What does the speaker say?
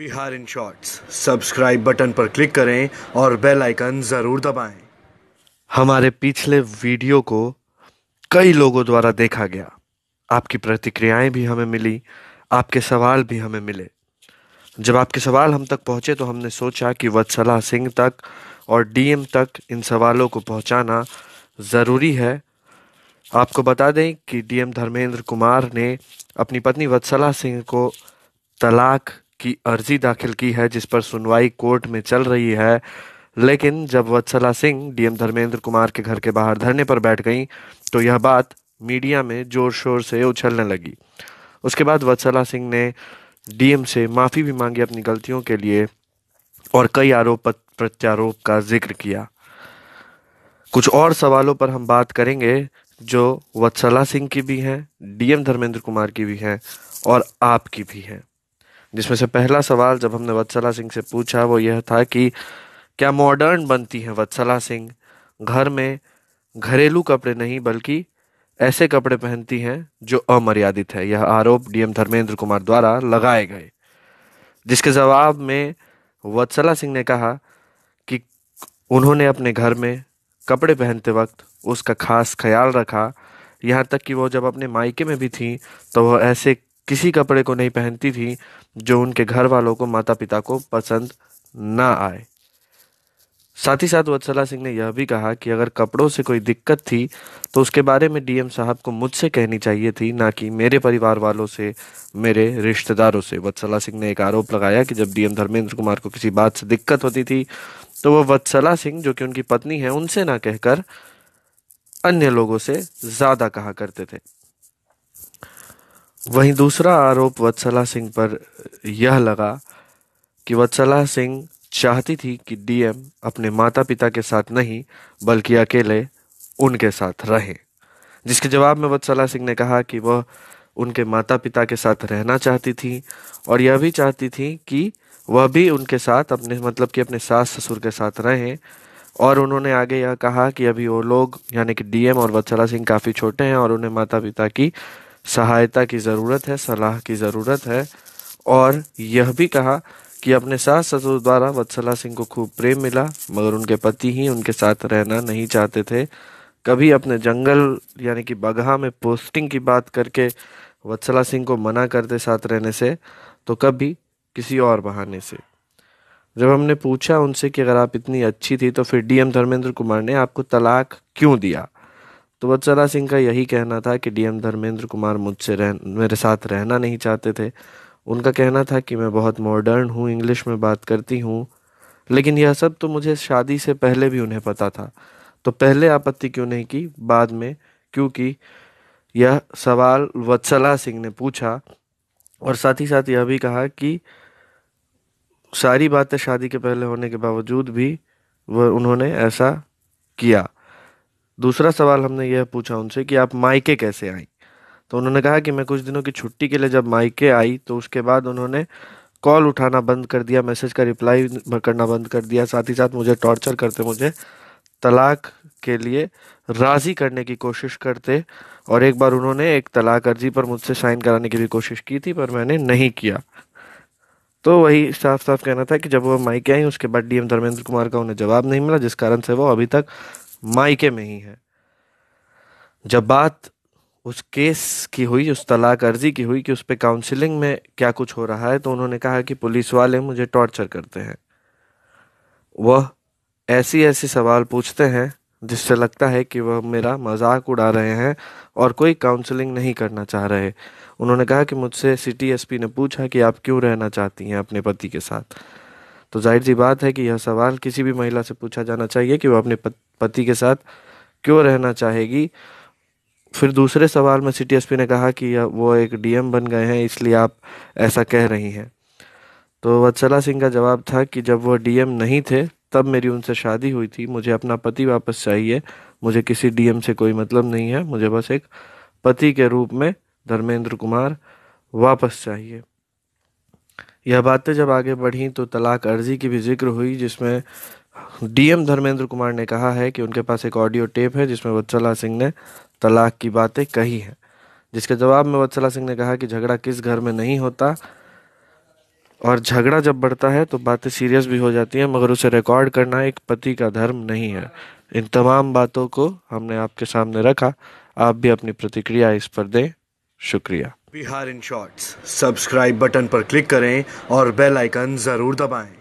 Bihar in shorts subscribe button पर click करें और बेल आइकन ज़रूर दबाएं। हमारे पिछले वीडियो को कई लोगों द्वारा देखा गया आपकी प्रतिक्रियाएं भी हमें मिली आपके सवाल भी हमें मिले जब आपके सवाल हम तक पहुंचे तो हमने सोचा कि वत्सला सिंह तक और डीएम तक इन सवालों को पहुंचाना ज़रूरी है आपको बता दें कि डीएम धर्मेंद्र कुमार ने अपनी पत्नी वत्सला सिंह को तलाक की अर्जी दाखिल की है जिस पर सुनवाई कोर्ट में चल रही है लेकिन जब वत्सला सिंह डीएम धर्मेंद्र कुमार के घर के बाहर धरने पर बैठ गई तो यह बात मीडिया में जोर शोर से उछलने लगी उसके बाद वत्सला सिंह ने डीएम से माफ़ी भी मांगी अपनी गलतियों के लिए और कई आरोप प्रत्यारोप का जिक्र किया कुछ और सवालों पर हम बात करेंगे जो वत्सला सिंह की भी हैं डीएम धर्मेंद्र कुमार की भी हैं और आपकी भी हैं जिसमें से पहला सवाल जब हमने वत्सला सिंह से पूछा वो यह था कि क्या मॉडर्न बनती हैं वत्सला सिंह घर में घरेलू कपड़े नहीं बल्कि ऐसे कपड़े पहनती हैं जो अमर्यादित है यह आरोप डीएम धर्मेंद्र कुमार द्वारा लगाए गए जिसके जवाब में वत्सला सिंह ने कहा कि उन्होंने अपने घर में कपड़े पहनते वक्त उसका खास ख्याल रखा यहाँ तक कि वो जब अपने मायके में भी थीं तो वह ऐसे किसी कपड़े को नहीं पहनती थी जो उनके घर वालों को माता पिता को पसंद ना आए साथ ही साथ वत्सला सिंह ने यह भी कहा कि अगर कपड़ों से कोई दिक्कत थी तो उसके बारे में डीएम साहब को मुझसे कहनी चाहिए थी ना कि मेरे परिवार वालों से मेरे रिश्तेदारों से वत्सला सिंह ने एक आरोप लगाया कि जब डीएम धर्मेंद्र कुमार को किसी बात से दिक्कत होती थी तो वह वत्सला सिंह जो कि उनकी पत्नी है उनसे ना कहकर अन्य लोगों से ज़्यादा कहा करते थे वहीं दूसरा आरोप वत्सला सिंह पर यह लगा कि वत्सला सिंह चाहती थी कि डीएम अपने माता पिता के साथ नहीं बल्कि अकेले उनके साथ रहें जिसके जवाब में वत्सला सिंह ने कहा कि वह उनके माता पिता के साथ रहना चाहती थी और यह भी चाहती थी कि वह भी उनके साथ अपने मतलब कि अपने सास ससुर के साथ रहें और उन्होंने आगे यह कहा कि अभी वो लोग यानी कि डीएम और वत्सला सिंह काफ़ी छोटे हैं और उन्हें माता पिता की सहायता की ज़रूरत है सलाह की ज़रूरत है और यह भी कहा कि अपने सास ससुर द्वारा वत्सला सिंह को खूब प्रेम मिला मगर उनके पति ही उनके साथ रहना नहीं चाहते थे कभी अपने जंगल यानी कि बगहा में पोस्टिंग की बात करके वत्सला सिंह को मना करते साथ रहने से तो कभी किसी और बहाने से जब हमने पूछा उनसे कि अगर आप इतनी अच्छी थी तो फिर डीएम धर्मेंद्र कुमार ने आपको तलाक क्यों दिया तो वत्सला सिंह का यही कहना था कि डीएम धर्मेंद्र कुमार मुझसे रह मेरे साथ रहना नहीं चाहते थे उनका कहना था कि मैं बहुत मॉडर्न हूँ इंग्लिश में बात करती हूँ लेकिन यह सब तो मुझे शादी से पहले भी उन्हें पता था तो पहले आपत्ति क्यों नहीं की बाद में क्योंकि यह सवाल वत्सला सिंह ने पूछा और साथ ही साथ यह भी कहा कि सारी बातें शादी के पहले होने के बावजूद भी वह उन्होंने ऐसा किया दूसरा सवाल हमने यह पूछा उनसे कि आप मायके कैसे आई तो उन्होंने कहा कि मैं कुछ दिनों की छुट्टी के लिए जब मायके आई तो उसके बाद उन्होंने कॉल उठाना बंद कर दिया मैसेज का रिप्लाई करना बंद कर दिया साथ ही साथ मुझे टॉर्चर करते मुझे तलाक के लिए राज़ी करने की कोशिश करते और एक बार उन्होंने एक तलाक अर्जी पर मुझसे साइन कराने की भी कोशिश की थी पर मैंने नहीं किया तो वही साफ साफ कहना था कि जब वो माइके आई उसके बाद डीएम धर्मेंद्र कुमार का उन्हें जवाब नहीं मिला जिस कारण से वो अभी तक मायके में ही है जब बात उस केस की हुई उस तलाक अर्जी की हुई कि उस पर काउंसिलिंग में क्या कुछ हो रहा है तो उन्होंने कहा कि पुलिस वाले मुझे टॉर्चर करते हैं वह ऐसी ऐसी सवाल पूछते हैं जिससे लगता है कि वह मेरा मजाक उड़ा रहे हैं और कोई काउंसलिंग नहीं करना चाह रहे उन्होंने कहा कि मुझसे सिटी एसपी ने पूछा कि आप क्यों रहना चाहती हैं अपने पति के साथ तो जाहिर सी बात है कि यह सवाल किसी भी महिला से पूछा जाना चाहिए कि वह अपने पति के साथ क्यों रहना चाहेगी फिर दूसरे सवाल में सीटीएसपी ने कहा कि वो एक डीएम बन गए हैं इसलिए आप ऐसा कह रही हैं तो वत्सला सिंह का जवाब था कि जब वो डीएम नहीं थे तब मेरी उनसे शादी हुई थी मुझे अपना पति वापस चाहिए मुझे किसी डीएम से कोई मतलब नहीं है मुझे बस एक पति के रूप में धर्मेंद्र कुमार वापस चाहिए यह बातें जब आगे बढ़ीं तो तलाक अर्जी की भी जिक्र हुई जिसमें डीएम धर्मेंद्र कुमार ने कहा है कि उनके पास एक ऑडियो टेप है जिसमें वत्सला सिंह ने तलाक की बातें कही हैं जिसके जवाब में वत्सला सिंह ने कहा कि झगड़ा किस घर में नहीं होता और झगड़ा जब बढ़ता है तो बातें सीरियस भी हो जाती हैं मगर उसे रिकॉर्ड करना एक पति का धर्म नहीं है इन तमाम बातों को हमने आपके सामने रखा आप भी अपनी प्रतिक्रिया इस पर दें शुक्रिया Bihar in shorts subscribe button पर क्लिक करें और बेल आइकन ज़रूर दबाएं